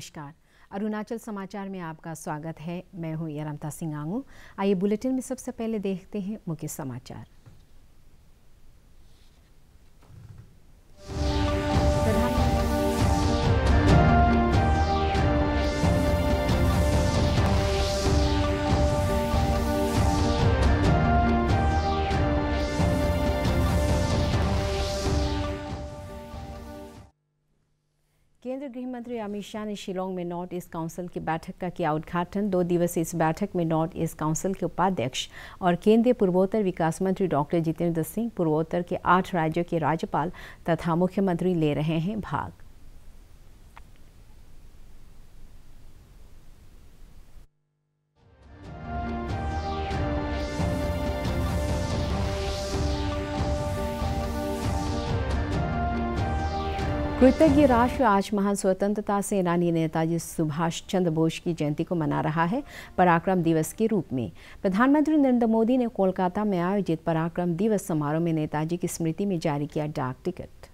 नमस्कार अरुणाचल समाचार में आपका स्वागत है मैं हूँ यरमता सिंह आंगू आइए बुलेटिन में सबसे पहले देखते हैं मुख्य समाचार गृह मंत्री अमित शाह ने शिलोंग में नॉर्थ ईस्ट काउंसिल की बैठक का किया उद्घाटन दो दिवसीय इस बैठक में नॉर्थ ईस्ट काउंसिल के उपाध्यक्ष और केंद्रीय पूर्वोत्तर विकास मंत्री डॉक्टर जितेंद्र सिंह पूर्वोत्तर के आठ राज्यों के राज्यपाल तथा मुख्यमंत्री ले रहे हैं भाग कृतज्ञ राष्ट्र आज महान स्वतंत्रता सेनानी नेताजी सुभाष चंद्र बोस की जयंती को मना रहा है पराक्रम दिवस के रूप में प्रधानमंत्री नरेंद्र मोदी ने कोलकाता में आयोजित पराक्रम दिवस समारोह में नेताजी की स्मृति में जारी किया डाक टिकट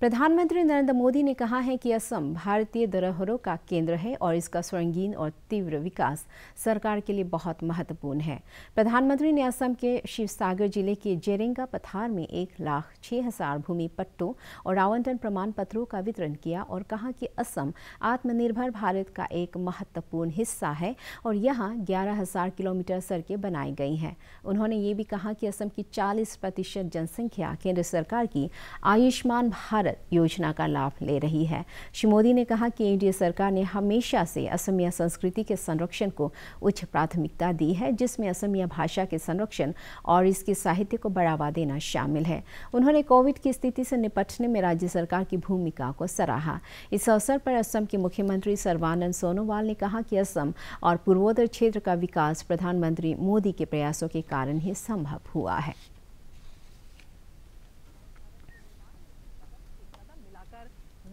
प्रधानमंत्री नरेंद्र मोदी ने कहा है कि असम भारतीय धरोहरों का केंद्र है और इसका स्वर्गीन और तीव्र विकास सरकार के लिए बहुत महत्वपूर्ण है प्रधानमंत्री ने असम के शिवसागर जिले के जेरेंगा पथार में एक लाख छः हजार भूमि पट्टों और आवंटन प्रमाण पत्रों का वितरण किया और कहा कि असम आत्मनिर्भर भारत का एक महत्वपूर्ण हिस्सा है और यहाँ ग्यारह हजार किलोमीटर सड़कें बनाई गई हैं उन्होंने ये भी कहा कि असम की चालीस प्रतिशत जनसंख्या केंद्र सरकार की आयुष्मान भारत भारत योजना का लाभ ले रही है श्री मोदी ने कहा कि एनडीए सरकार ने हमेशा से असमिया संस्कृति के संरक्षण को उच्च प्राथमिकता दी है जिसमें असमिया भाषा के संरक्षण और इसके साहित्य को बढ़ावा देना शामिल है उन्होंने कोविड की स्थिति से निपटने में राज्य सरकार की भूमिका को सराहा इस अवसर पर असम के मुख्यमंत्री सर्वानंद सोनोवाल ने कहा कि असम और पूर्वोत्तर क्षेत्र का विकास प्रधानमंत्री मोदी के प्रयासों के कारण ही संभव हुआ है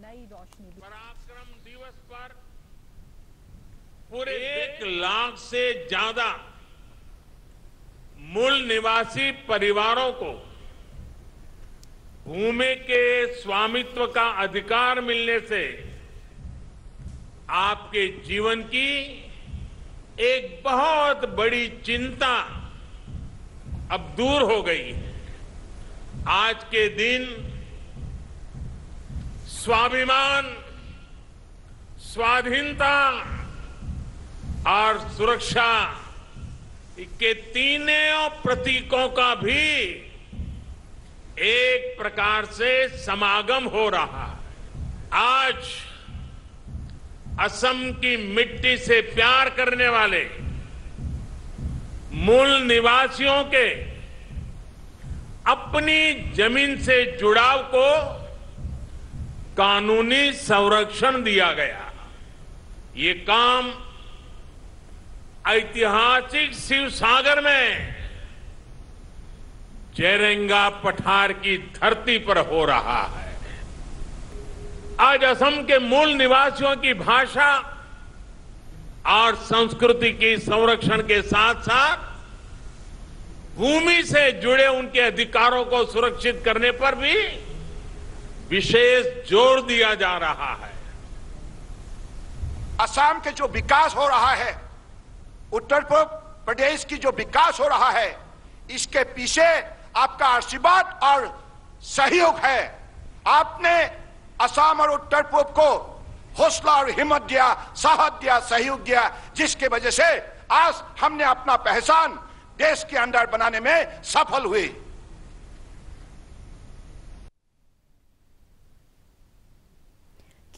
नई रोशनी पराक्रम दिवस पर पूरे एक लाख से ज्यादा मूल निवासी परिवारों को भूमि के स्वामित्व का अधिकार मिलने से आपके जीवन की एक बहुत बड़ी चिंता अब दूर हो गई है आज के दिन स्वाभिमान स्वाधीनता और सुरक्षा के तीनों प्रतीकों का भी एक प्रकार से समागम हो रहा है आज असम की मिट्टी से प्यार करने वाले मूल निवासियों के अपनी जमीन से जुड़ाव को कानूनी संरक्षण दिया गया ये काम ऐतिहासिक शिव सागर में जेरेंगा पठार की धरती पर हो रहा है आज असम के मूल निवासियों की भाषा और संस्कृति की संरक्षण के साथ साथ भूमि से जुड़े उनके अधिकारों को सुरक्षित करने पर भी विशेष जोर दिया जा रहा है असम के जो विकास हो रहा है उत्तर प्रदेश की जो विकास हो रहा है इसके पीछे आपका आशीर्वाद और सहयोग है आपने असम और उत्तर पूर्व को हौसला और हिम्मत दिया साहस दिया सहयोग दिया जिसके वजह से आज हमने अपना पहचान देश के अंदर बनाने में सफल हुई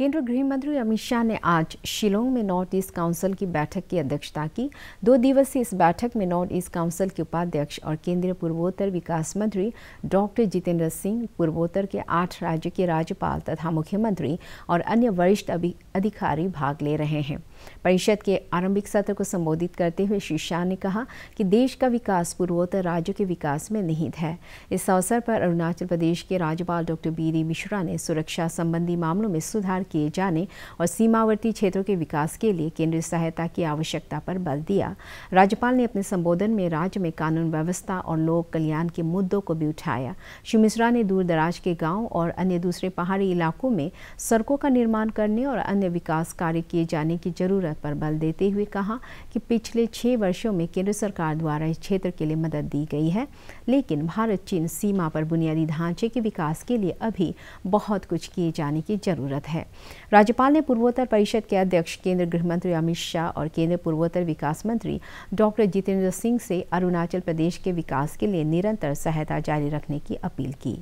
केंद्रीय गृह मंत्री अमित शाह ने आज शिलोंग में नॉर्थ ईस्ट काउंसिल की बैठक की अध्यक्षता की दो दिवसीय इस बैठक में नॉर्थ ईस्ट काउंसिल के उपाध्यक्ष और केंद्रीय पूर्वोत्तर विकास मंत्री डॉक्टर जितेंद्र सिंह पूर्वोत्तर के आठ राज्यों के राज्यपाल तथा मुख्यमंत्री और अन्य वरिष्ठ अधिकारी भाग ले रहे हैं परिषद के आरंभिक सत्र को संबोधित करते हुए श्री शाह ने कहा कि देश का विकास पूर्वोत्तर राज्यों के विकास में निहित है इस अवसर पर अरुणाचल प्रदेश के राज्यपाल डॉ बी डी मिश्रा ने सुरक्षा संबंधी मामलों में सुधार किए जाने और सीमावर्ती क्षेत्रों के विकास के लिए केंद्रीय सहायता की आवश्यकता पर बल दिया राज्यपाल ने अपने संबोधन में राज्य में कानून व्यवस्था और लोक कल्याण के मुद्दों को भी उठाया श्री मिश्रा ने दूर दराज के गाँव और अन्य दूसरे पहाड़ी इलाकों में सड़कों का निर्माण करने और अन्य विकास कार्य किए जाने की जरूरत ज़रूरत पर बल देते हुए कहा कि पिछले छह वर्षों में केंद्र सरकार द्वारा इस क्षेत्र के लिए मदद दी गई है लेकिन भारत चीन सीमा पर बुनियादी ढांचे के विकास के लिए अभी बहुत कुछ किए जाने की ज़रूरत है राज्यपाल ने पूर्वोत्तर परिषद के अध्यक्ष केंद्रीय गृह मंत्री अमित शाह और केंद्रीय पूर्वोत्तर विकास मंत्री डॉक्टर जितेंद्र सिंह से अरुणाचल प्रदेश के विकास के लिए निरंतर सहायता जारी रखने की अपील की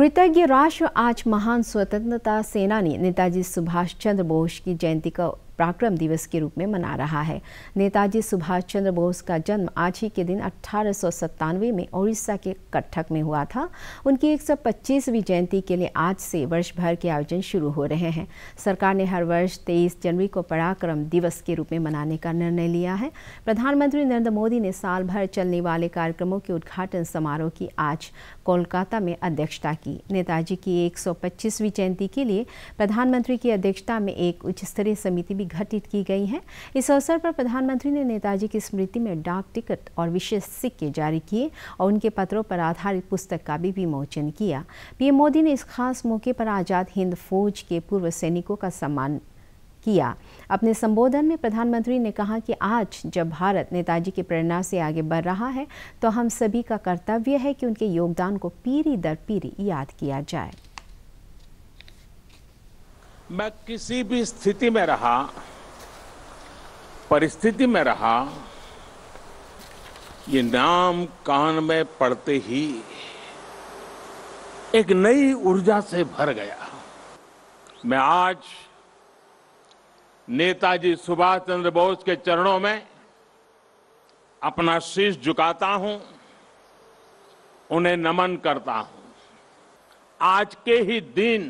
कृतज्ञ राष्ट्र आज महान स्वतंत्रता सेनानी नेताजी सुभाष चंद्र बोस की जयंती का पराक्रम दिवस के रूप में मना रहा है नेताजी सुभाष चंद्र बोस का जन्म आज ही के दिन अठारह में ओडिशा के कटक में हुआ था उनकी एक जयंती के लिए आज से वर्ष भर के आयोजन शुरू हो रहे हैं सरकार ने हर वर्ष तेईस जनवरी को पराक्रम दिवस के रूप में मनाने का निर्णय लिया है प्रधानमंत्री नरेंद्र मोदी ने साल भर चलने वाले कार्यक्रमों के उद्घाटन समारोह की आज कोलकाता में अध्यक्षता की नेताजी की 125वीं जयंती के लिए प्रधानमंत्री की अध्यक्षता में एक उच्च स्तरीय समिति भी घटित की गई हैं इस अवसर पर प्रधानमंत्री ने नेताजी की स्मृति में डाक टिकट और विशेष सिक्के जारी किए और उनके पत्रों पर आधारित पुस्तक का भी विमोचन किया पीएम मोदी ने इस खास मौके पर आज़ाद हिंद फौज के पूर्व सैनिकों का सम्मान किया अपने संबोधन में प्रधानमंत्री ने कहा कि आज जब भारत नेताजी की प्रेरणा से आगे बढ़ रहा है तो हम सभी का कर्तव्य है कि उनके योगदान को पीढ़ी दर पीढ़ी याद किया जाए मैं किसी भी स्थिति में रहा परिस्थिति में रहा ये नाम कान में पड़ते ही एक नई ऊर्जा से भर गया मैं आज नेताजी सुभाष चंद्र बोस के चरणों में अपना शीश झुकाता हूं उन्हें नमन करता हूं आज के ही दिन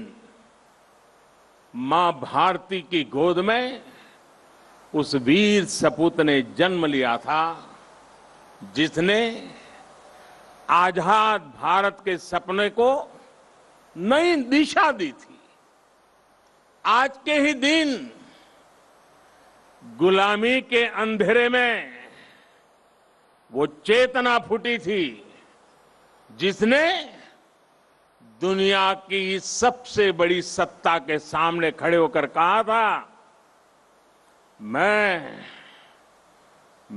मां भारती की गोद में उस वीर सपूत ने जन्म लिया था जिसने आजाद भारत के सपने को नई दिशा दी थी आज के ही दिन गुलामी के अंधेरे में वो चेतना फूटी थी जिसने दुनिया की सबसे बड़ी सत्ता के सामने खड़े होकर कहा था मैं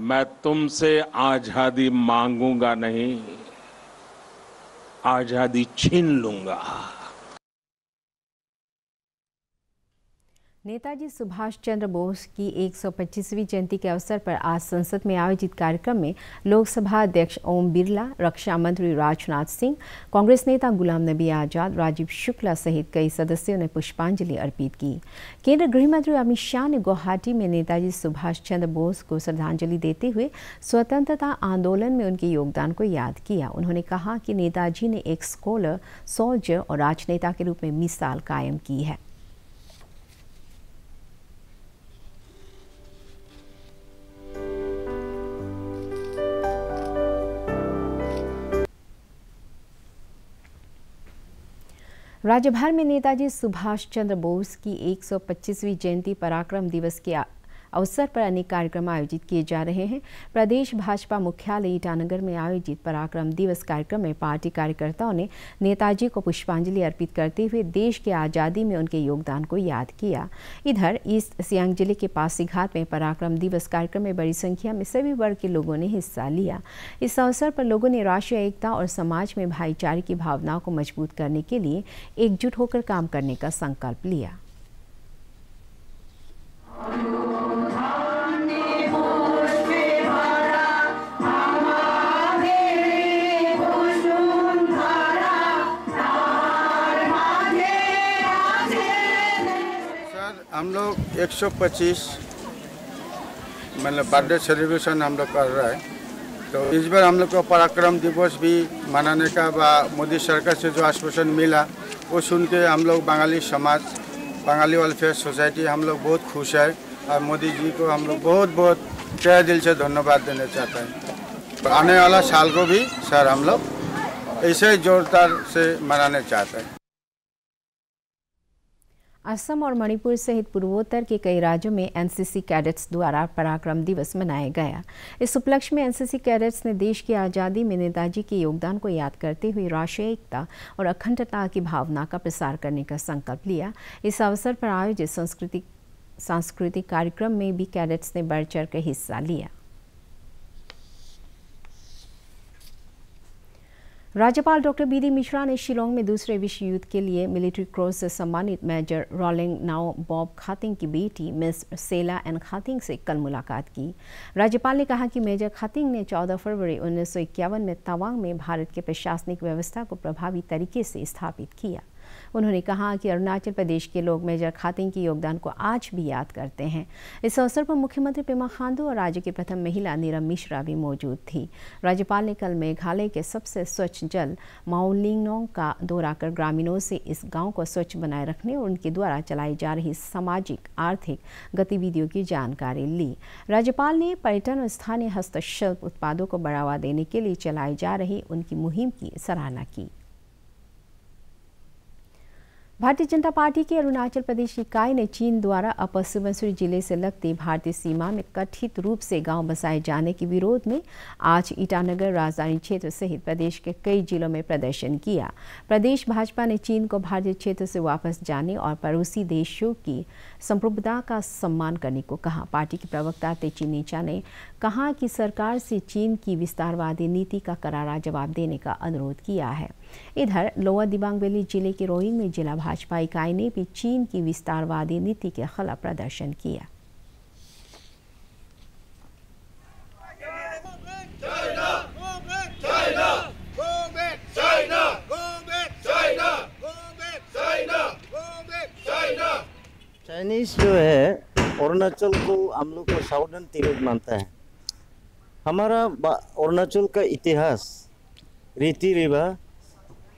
मैं तुमसे आजादी मांगूंगा नहीं आजादी छीन लूंगा नेताजी सुभाष चंद्र बोस की 125वीं जयंती के अवसर पर आज संसद में आयोजित कार्यक्रम में लोकसभा अध्यक्ष ओम बिरला रक्षा मंत्री राजनाथ सिंह कांग्रेस नेता गुलाम नबी आजाद राजीव शुक्ला सहित कई सदस्यों ने पुष्पांजलि अर्पित की केंद्रीय गृहमंत्री अमित शाह ने गुवाहाटी में नेताजी सुभाष चंद्र बोस को श्रद्धांजलि देते हुए स्वतंत्रता आंदोलन में उनके योगदान को याद किया उन्होंने कहा कि नेताजी ने एक स्कॉलर सोल्जर और राजनेता के रूप में मिसाल कायम की है राज्य भर में नेताजी सुभाष चंद्र बोस की 125वीं जयंती पराक्रम दिवस के अवसर पर अनेक कार्यक्रम आयोजित किए जा रहे हैं प्रदेश भाजपा मुख्यालय ईटानगर में आयोजित पराक्रम दिवस कार्यक्रम में पार्टी कार्यकर्ताओं ने नेताजी को पुष्पांजलि अर्पित करते हुए देश की आज़ादी में उनके योगदान को याद किया इधर ईस्ट सियांग जिले के पासीघाट में पराक्रम दिवस कार्यक्रम में बड़ी संख्या में सभी वर्ग के लोगों ने हिस्सा लिया इस अवसर पर लोगों ने राष्ट्रीय एकता और समाज में भाईचारे की भावनाओं को मजबूत करने के लिए एकजुट होकर काम करने का संकल्प लिया लोग 125 मतलब बर्थडे सेलिब्रेशन हम लोग कर रहे हैं तो इस बार हम लोग को पराक्रम दिवस भी मनाने का व मोदी सरकार से जो आश्वासन मिला वो सुन के हम लोग बंगाली समाज बंगाली वेलफेयर सोसाइटी हम लोग बहुत खुश है और मोदी जी को हम लोग बहुत बहुत तय दिल से धन्यवाद देने चाहते हैं आने वाला साल को भी सर हम लोग इसे जोरदार से मनाने चाहते हैं असम और मणिपुर सहित पूर्वोत्तर के कई राज्यों में एनसीसी कैडेट्स द्वारा पराक्रम दिवस मनाया गया इस उपलक्ष्य में एनसीसी कैडेट्स ने देश की आज़ादी में नेताजी के योगदान को याद करते हुए राष्ट्रीय एकता और अखंडता की भावना का प्रसार करने का संकल्प लिया इस अवसर पर आयोजित सांस्कृतिक सांस्कृतिक कार्यक्रम में भी कैडेट्स ने बढ़ चढ़ कर हिस्सा लिया राज्यपाल डॉक्टर बी डी मिश्रा ने शिलोंग में दूसरे विश्व युद्ध के लिए मिलिट्री क्रॉस से सम्मानित major Ralengnao Bob Khathing की बेटी मिस सेला एन खातिंग से कल मुलाकात की राज्यपाल ने कहा कि मेजर खातिंग ने 14 फरवरी उन्नीस में तवांग में भारत के प्रशासनिक व्यवस्था को प्रभावी तरीके से स्थापित किया उन्होंने कहा कि अरुणाचल प्रदेश के लोग मेजर खातिंग के योगदान को आज भी याद करते हैं इस अवसर पर मुख्यमंत्री पेमा खांडू और राज्य की प्रथम महिला नीरम मिश्रा भी मौजूद थी राज्यपाल ने कल मेघालय के सबसे स्वच्छ जल माउलिंगनोंग का दौरा कर ग्रामीणों से इस गाँव को स्वच्छ बनाए रखने और उनके द्वारा चलाई जा रही सामाजिक आर्थिक गतिविधियों की जानकारी ली राज्यपाल ने पर्यटन और स्थानीय हस्तशिल्प उत्पादों को बढ़ावा देने के लिए चलाई जा रही उनकी मुहिम की सराहना की भारतीय जनता पार्टी की अरुणाचल प्रदेश इकाई ने चीन द्वारा अपर सुबनसुरी जिले से लगती भारतीय सीमा में कथित रूप से गांव बसाए जाने के विरोध में आज ईटानगर राजधानी क्षेत्र सहित प्रदेश के कई जिलों में प्रदर्शन किया प्रदेश भाजपा ने चीन को भारतीय क्षेत्र से वापस जाने और पड़ोसी देशों की संप्रभुता का सम्मान करने को कहा पार्टी के प्रवक्ता तेची नीचा ने कहा कि सरकार से चीन की विस्तारवादी नीति का करारा जवाब देने का अनुरोध किया है इधर लोअर दिबांग वैली जिले के रोइंग में जिला भाजपा इकाई ने भी चीन की विस्तारवादी नीति के खिलाफ प्रदर्शन किया चाइनीज जो है अरुणाचल को हम लोग को साउदर्न तिब्बत मानता है हमारा अरुणाचल का इतिहास रीति रिवाज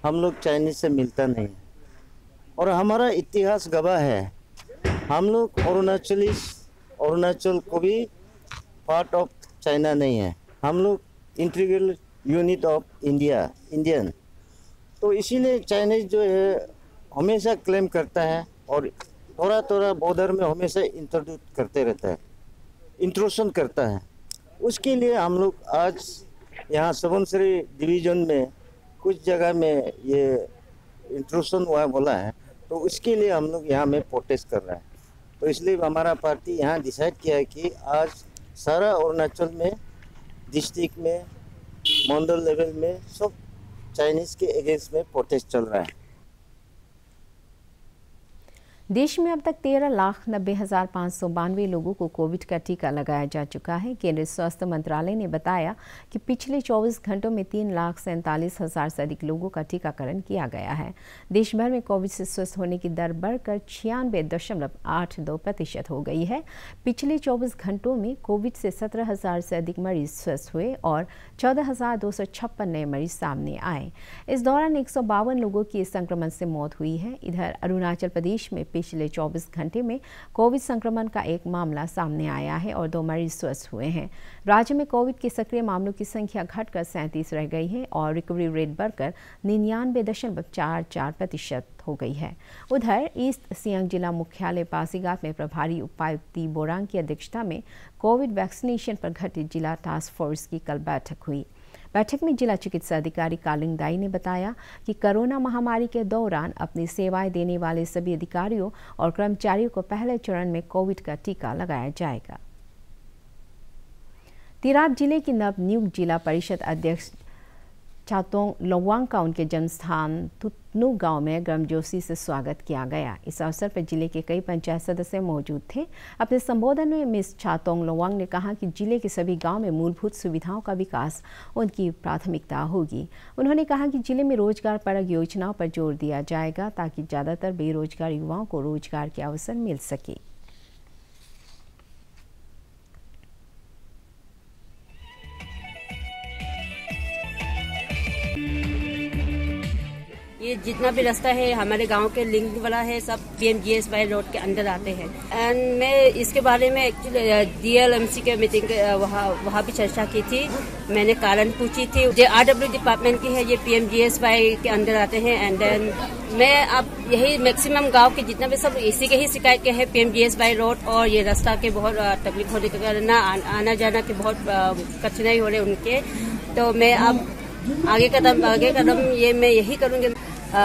हम लोग चाइनीज से मिलता नहीं और हमारा इतिहास गवाह है हम लोग अरुणाचली अरुणाचल को भी पार्ट ऑफ चाइना नहीं है हम लोग integral unit of India Indian तो इसीलिए चाइनीज जो है हमेशा क्लेम करता है और थोड़ा थोड़ा बॉर्डर में हमेशा इंट्रोड्यूस करते रहता है इंट्रोशन करता है उसके लिए हम लोग आज यहाँ सबनसरी डिवीजन में कुछ जगह में ये इंट्रोशन हुआ बोला है तो उसके लिए हम लोग यहाँ में प्रोटेस्ट कर रहे हैं तो इसलिए हमारा पार्टी यहाँ डिसाइड किया है कि आज सारा अरुणाचल में डिस्ट्रिक्ट में मंडल लेवल में सब चाइनीज़ के अगेंस्ट में प्रोटेस्ट चल रहा है देश में अब तक तेरह लाख नब्बे हजार पाँच सौ बानवे लोगों को कोविड का टीका लगाया जा चुका है केंद्रीय स्वास्थ्य मंत्रालय ने बताया कि पिछले 24 घंटों में तीन लाख सैंतालीस हजार से अधिक लोगों का टीकाकरण किया गया है देश भर में कोविड से स्वस्थ होने की दर बढ़कर छियानवे दशमलव आठ दो प्रतिशत हो गई है पिछले चौबीस घंटों में कोविड से सत्रह हजार से अधिक मरीज स्वस्थ हुए और चौदह हजार दो सौ छप्पन नए मरीज सामने आए इस दौरान एक सौ बावन लोगों की इस संक्रमण से मौत हुई है इधर अरुणाचल प्रदेश में पिछले 24 घंटे में कोविड संक्रमण का एक मामला सामने आया है और दो मरीज स्वस्थ हुए हैं राज्य में कोविड के सक्रिय मामलों की संख्या घटकर सैंतीस रह गई है और रिकवरी रेट बढ़कर निन्यानवे दशमलव चार चार प्रतिशत हो गई है उधर ईस्ट सियांग जिला मुख्यालय पासीघाट में प्रभारी उपायुक्त बोरांग की अध्यक्षता में कोविड वैक्सीनेशन पर घटित जिला टास्क फोर्स की कल बैठक हुई बैठक में जिला चिकित्सा अधिकारी कालिंग दाई ने बताया कि कोरोना महामारी के दौरान अपनी सेवाएं देने वाले सभी अधिकारियों और कर्मचारियों को पहले चरण में कोविड का टीका लगाया जाएगा तिराप जिले की नव नियुक्त जिला परिषद अध्यक्ष छातोंग लोवांग का उनके जन्म स्थान तुतनु गांव में गर्मजोशी से स्वागत किया गया इस अवसर पर जिले के कई पंचायत सदस्य मौजूद थे अपने संबोधन में मिस छातोंग लोवांग ने कहा कि जिले के सभी गांव में मूलभूत सुविधाओं का विकास उनकी प्राथमिकता होगी उन्होंने कहा कि जिले में रोजगार परक योजनाओं पर जोर दिया जाएगा ताकि ज़्यादातर बेरोजगार युवाओं को रोजगार के अवसर मिल सके जितना भी रास्ता है हमारे गांव के लिंक वाला है सब P M G S Y road के अंदर आते हैं एंड मैं इसके बारे में actually D L M C के मीटिंग uh, वहाँ वहाँ भी चर्चा की थी मैंने कारण पूछी थी जो आर डब्ल्यू डिपार्टमेंट की है ये P M G S Y के अंदर आते हैं एंड देन मैं अब यही मैक्सिमम गांव के जितना भी सब इसी के ही शिकायत के है P M G S Y road और ये रास्ता के बहुत uh, तकलीफ होने के कारण आना जाना के बहुत uh, कठिनाई हो रही उनके तो मैं अब आगे कदम आगे कदम ये मैं यही करूँगी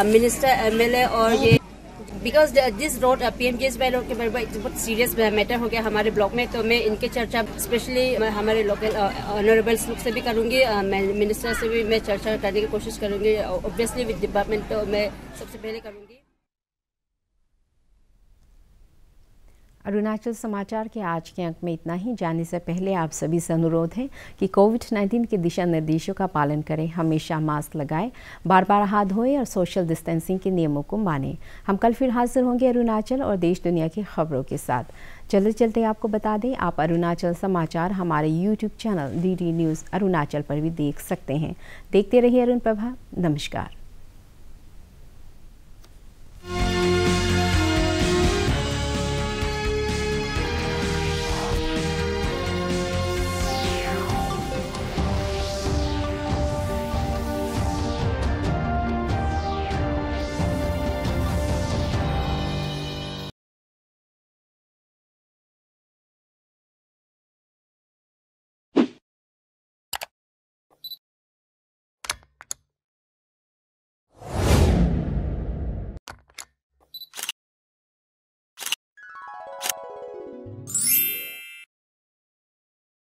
मिनिस्टर एमएलए और ये because this road P M K S road के बारे में बहुत सीरियस मैटर हो गया हमारे ब्लॉक में तो मैं इनके चर्चा स्पेशली हमारे लोकल ऑनरेबल लोग से भी करूँगी मिनिस्टर से भी मैं चर्चा करने की कोशिश करूँगी ऑब्वियसली विद डिपार्टमेंट तो मैं सबसे पहले करूँगी अरुणाचल समाचार के आज के अंक में इतना ही जाने से पहले आप सभी से अनुरोध है कि कोविड 19 के दिशा निर्देशों का पालन करें हमेशा मास्क लगाएं बार बार हाथ धोएं और सोशल डिस्टेंसिंग के नियमों को मानें हम कल फिर हाजिर होंगे अरुणाचल और देश दुनिया की खबरों के साथ चलते चलते आपको बता दें आप अरुणाचल समाचार हमारे YouTube channel D news Arunachal पर भी देख सकते हैं देखते रहिए अरुण प्रभा नमस्कार